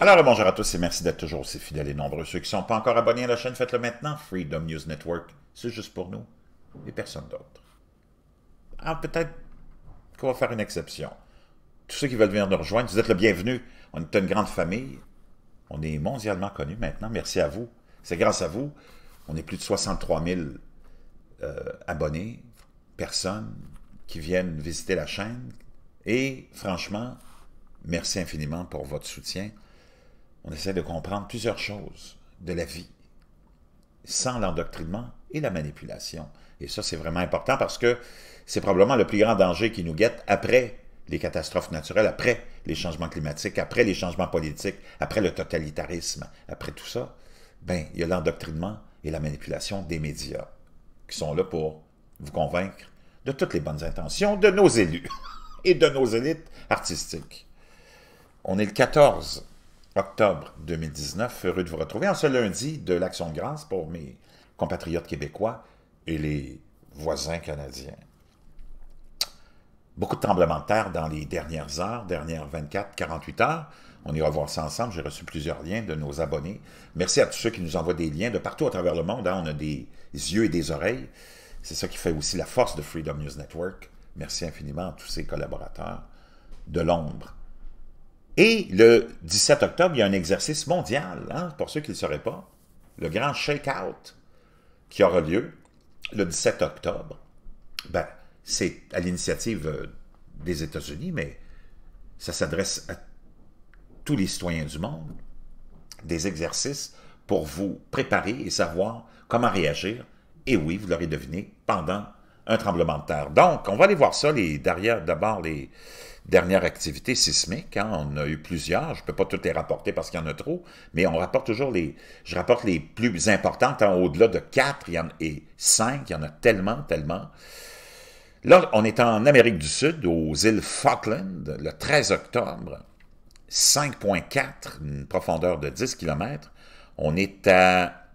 Alors, bonjour à tous et merci d'être toujours aussi fidèles et nombreux. Ceux qui ne sont pas encore abonnés à la chaîne, faites-le maintenant. Freedom News Network, c'est juste pour nous et personne d'autre. Ah, peut-être qu'on va faire une exception. Tous ceux qui veulent venir nous rejoindre, vous êtes le bienvenu. On est une grande famille. On est mondialement connu maintenant. Merci à vous. C'est grâce à vous. On est plus de 63 000 euh, abonnés, personnes qui viennent visiter la chaîne. Et franchement, merci infiniment pour votre soutien on essaie de comprendre plusieurs choses de la vie sans l'endoctrinement et la manipulation. Et ça, c'est vraiment important parce que c'est probablement le plus grand danger qui nous guette après les catastrophes naturelles, après les changements climatiques, après les changements politiques, après le totalitarisme, après tout ça. Ben, il y a l'endoctrinement et la manipulation des médias qui sont là pour vous convaincre de toutes les bonnes intentions de nos élus et de nos élites artistiques. On est le 14 octobre 2019. Heureux de vous retrouver en ce lundi de l'Action de grâce pour mes compatriotes québécois et les voisins canadiens. Beaucoup de tremblements de terre dans les dernières heures, dernières 24, 48 heures. On ira voir ça ensemble. J'ai reçu plusieurs liens de nos abonnés. Merci à tous ceux qui nous envoient des liens de partout à travers le monde. Hein, on a des yeux et des oreilles. C'est ça qui fait aussi la force de Freedom News Network. Merci infiniment à tous ces collaborateurs de l'ombre et le 17 octobre, il y a un exercice mondial, hein, pour ceux qui ne le sauraient pas, le grand shake-out qui aura lieu le 17 octobre. Ben, c'est à l'initiative euh, des États-Unis, mais ça s'adresse à tous les citoyens du monde, des exercices pour vous préparer et savoir comment réagir, et oui, vous l'aurez deviné, pendant un tremblement de terre. Donc, on va aller voir ça, derrière d'abord les, dernière activité sismique. Hein. on a eu plusieurs. Je ne peux pas toutes les rapporter parce qu'il y en a trop, mais on rapporte toujours les... Je rapporte les plus importantes. Hein. Au-delà de 4 et 5, il y en a tellement, tellement. Là, on est en Amérique du Sud, aux îles Falkland, le 13 octobre. 5.4, une profondeur de 10 km. On est à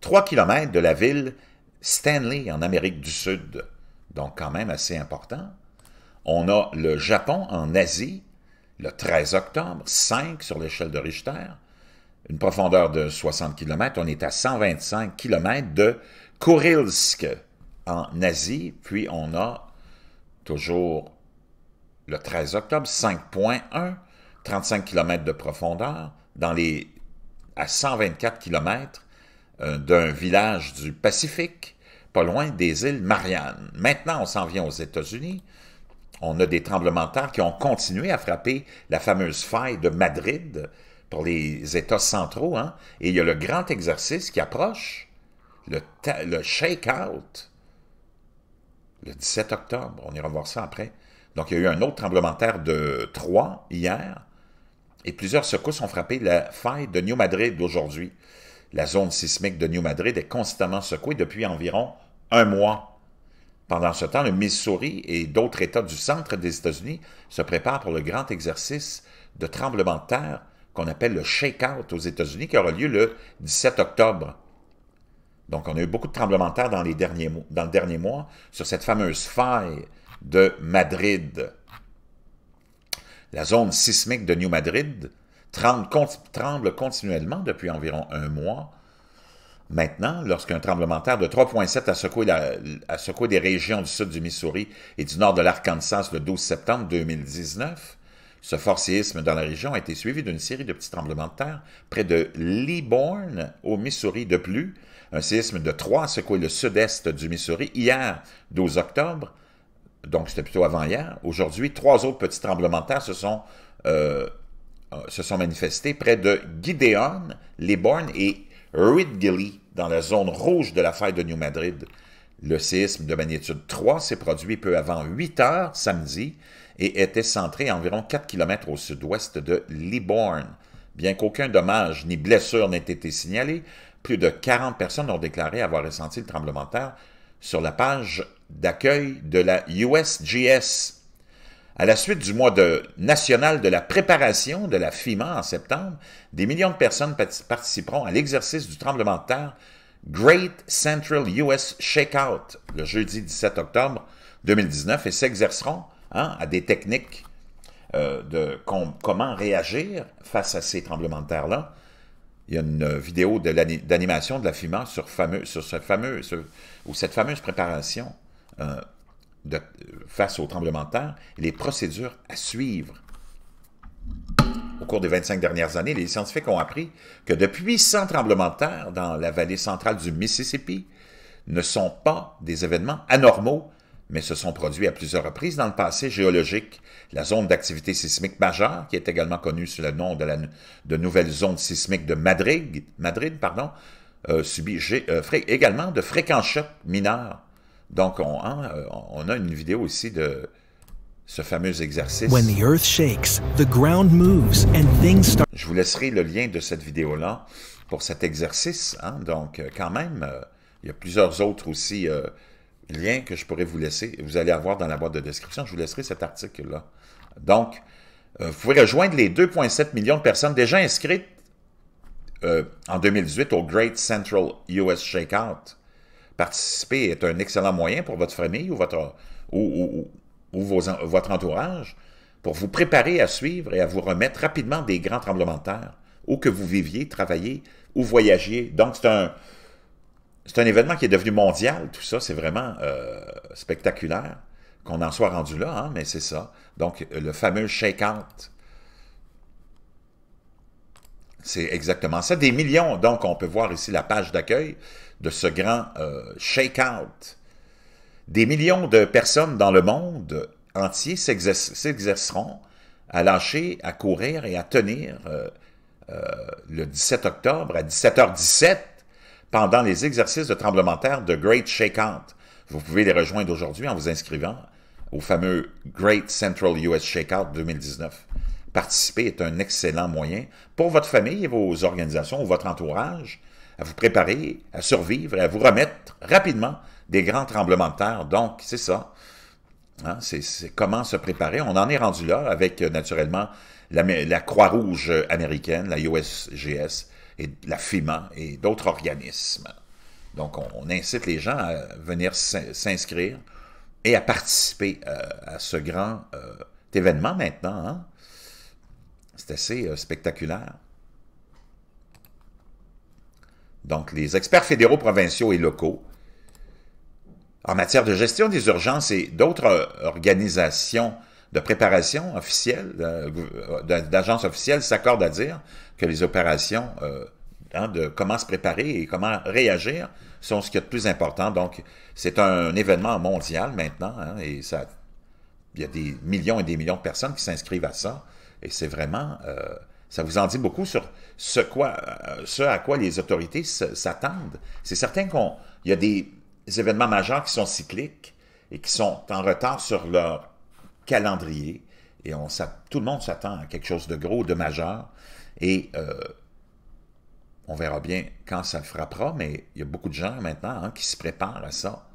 3 km de la ville Stanley, en Amérique du Sud. Donc, quand même assez important. On a le Japon en Asie, le 13 octobre, 5 sur l'échelle de Richter, une profondeur de 60 km. On est à 125 km de Kurilsk en Asie. Puis on a toujours le 13 octobre, 5.1, 35 km de profondeur, dans les, à 124 km euh, d'un village du Pacifique, pas loin des îles Mariannes. Maintenant, on s'en vient aux États-Unis on a des tremblements de terre qui ont continué à frapper la fameuse faille de Madrid pour les États centraux. Hein. Et il y a le grand exercice qui approche, le, shake-out, le 17 octobre. On ira voir ça après. Donc, il y a eu un autre tremblement de terre de 3 hier. Et plusieurs secousses ont frappé la faille de New Madrid aujourd'hui. La zone sismique de New Madrid est constamment secouée depuis environ un mois. Pendant ce temps, le Missouri et d'autres États du centre des États-Unis se préparent pour le grand exercice de tremblement de terre qu'on appelle le shake-out aux États-Unis, qui aura lieu le 17 octobre. Donc, on a eu beaucoup de tremblements de terre dans, les derniers, le dernier mois sur cette fameuse faille de Madrid. La zone sismique de New Madrid tremble continuellement depuis environ un mois Maintenant, lorsqu'un tremblement de terre de 3,7 a secoué, des régions du sud du Missouri et du nord de l'Arkansas le 12 septembre 2019, ce fort séisme dans la région a été suivi d'une série de petits tremblements de terre près de Libourne, au Missouri. De plus, un séisme de 3 a secoué le sud-est du Missouri hier, 12 octobre, donc c'était plutôt avant hier. Aujourd'hui, trois autres petits tremblements de terre se sont, euh, se sont manifestés près de Gideon, borne et Ridgilly, dans la zone rouge de la faille de New Madrid. Le séisme de magnitude 3 s'est produit peu avant 8 heures samedi et était centré à environ 4 km au sud-ouest de Libourne. Bien qu'aucun dommage ni blessure n'ait été signalé, plus de 40 personnes ont déclaré avoir ressenti le tremblement de terre sur la page d'accueil de la USGS, à la suite du mois de national de la préparation de la FIMA en septembre, des millions de personnes participeront à l'exercice du tremblement de terre Great Central US Shakeout le jeudi 17 octobre 2019 et s'exerceront hein, à des techniques euh, de comment réagir face à ces tremblements de terre-là. Il y a une vidéo d'animation de, la FIMA sur, fameux, sur ce fameux, ou cette fameuse préparation euh, face au tremblement de terre et les procédures à suivre. Au cours des 25 dernières années, les scientifiques ont appris que de puissants tremblements de terre dans la vallée centrale du Mississippi ne sont pas des événements anormaux, mais se sont produits à plusieurs reprises dans le passé géologique. La zone d'activité sismique majeure, qui est également connue sous le nom de la nouvelle zone sismique de Madrid, Madrid pardon, euh, subit euh, également de fréquents chocs mineurs donc, hein, euh, on, a une vidéo aussi de ce fameux exercice. the ground moves and Je vous laisserai le lien de cette vidéo-là pour cet exercice. Hein. Donc, euh, quand même, euh, il y a plusieurs autres aussi liens que je pourrais vous laisser. Vous allez avoir dans la boîte de description. Je vous laisserai cet article-là. Donc, vous pouvez rejoindre les 2,7 millions de personnes déjà inscrites en 2018 au Great Central US Shakeout participer est un excellent moyen pour votre famille ou votre, ou, votre entourage pour vous préparer à suivre et à vous remettre rapidement des grands tremblements de terre, où que vous viviez, travailliez ou voyagiez. Donc, c'est un, c'est un événement qui est devenu mondial, tout ça, c'est vraiment euh, spectaculaire qu'on en soit rendu là, hein, mais c'est ça. Donc, le fameux shake-out c'est exactement ça. Des millions, donc on peut voir ici la page d'accueil de ce grand euh, shakeout. Des millions de personnes dans le monde entier s'exerceront à lâcher, à courir et à tenir euh, euh, le 17 octobre à 17h17 pendant les exercices de tremblement de terre de Great Shakeout. Vous pouvez les rejoindre aujourd'hui en vous inscrivant au fameux Great Central US Shakeout 2019 participer est un excellent moyen pour votre famille et vos organisations ou votre entourage à vous préparer, à survivre et à vous remettre rapidement des grands tremblements de terre. Donc, c'est ça. Hein, c'est comment se préparer. On en est rendu là avec, euh, naturellement, la, Croix-Rouge américaine, la USGS, et la FIMA et d'autres organismes. Donc, on, incite les gens à venir s'inscrire et à participer euh, à ce grand euh, événement maintenant. Hein? C'est assez euh, spectaculaire. Donc, les experts fédéraux, provinciaux et locaux en matière de gestion des urgences et d'autres euh, organisations de préparation officielle, euh, d'agences officielles, s'accordent à dire que les opérations hein, de comment se préparer et comment réagir sont ce qui est de plus important. Donc, c'est un événement mondial maintenant hein, et ça, il y a des millions et des millions de personnes qui s'inscrivent à ça. Et c'est vraiment... Euh, ça vous en dit beaucoup sur ce, quoi, euh, à quoi les autorités s'attendent. C'est certain qu'il y a des événements majeurs qui sont cycliques et qui sont en retard sur leur calendrier. Et on, tout le monde s'attend à quelque chose de gros, de majeur. Et euh, on verra bien quand ça frappera, mais il y a beaucoup de gens maintenant hein, qui se préparent à ça.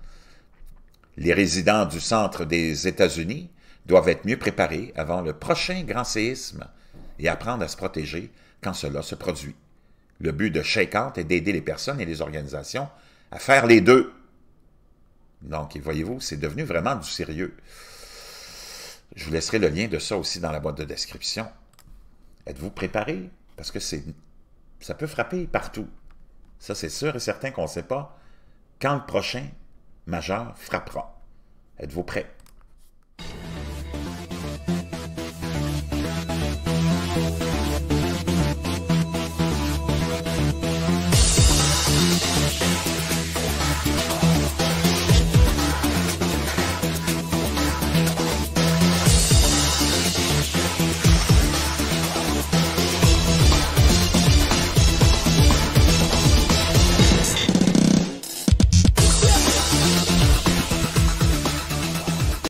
Les résidents du centre des États-Unis doivent être mieux préparés avant le prochain grand séisme et apprendre à se protéger quand cela se produit. Le but de Shake est d'aider les personnes et les organisations à faire les deux. Donc, voyez-vous, c'est devenu vraiment du sérieux. Je vous laisserai le lien de ça aussi dans la boîte de description. Êtes-vous préparé? Parce que c'est ça peut frapper partout. Ça, c'est sûr et certain qu'on ne sait pas quand le prochain majeur frappera. Êtes-vous prêt?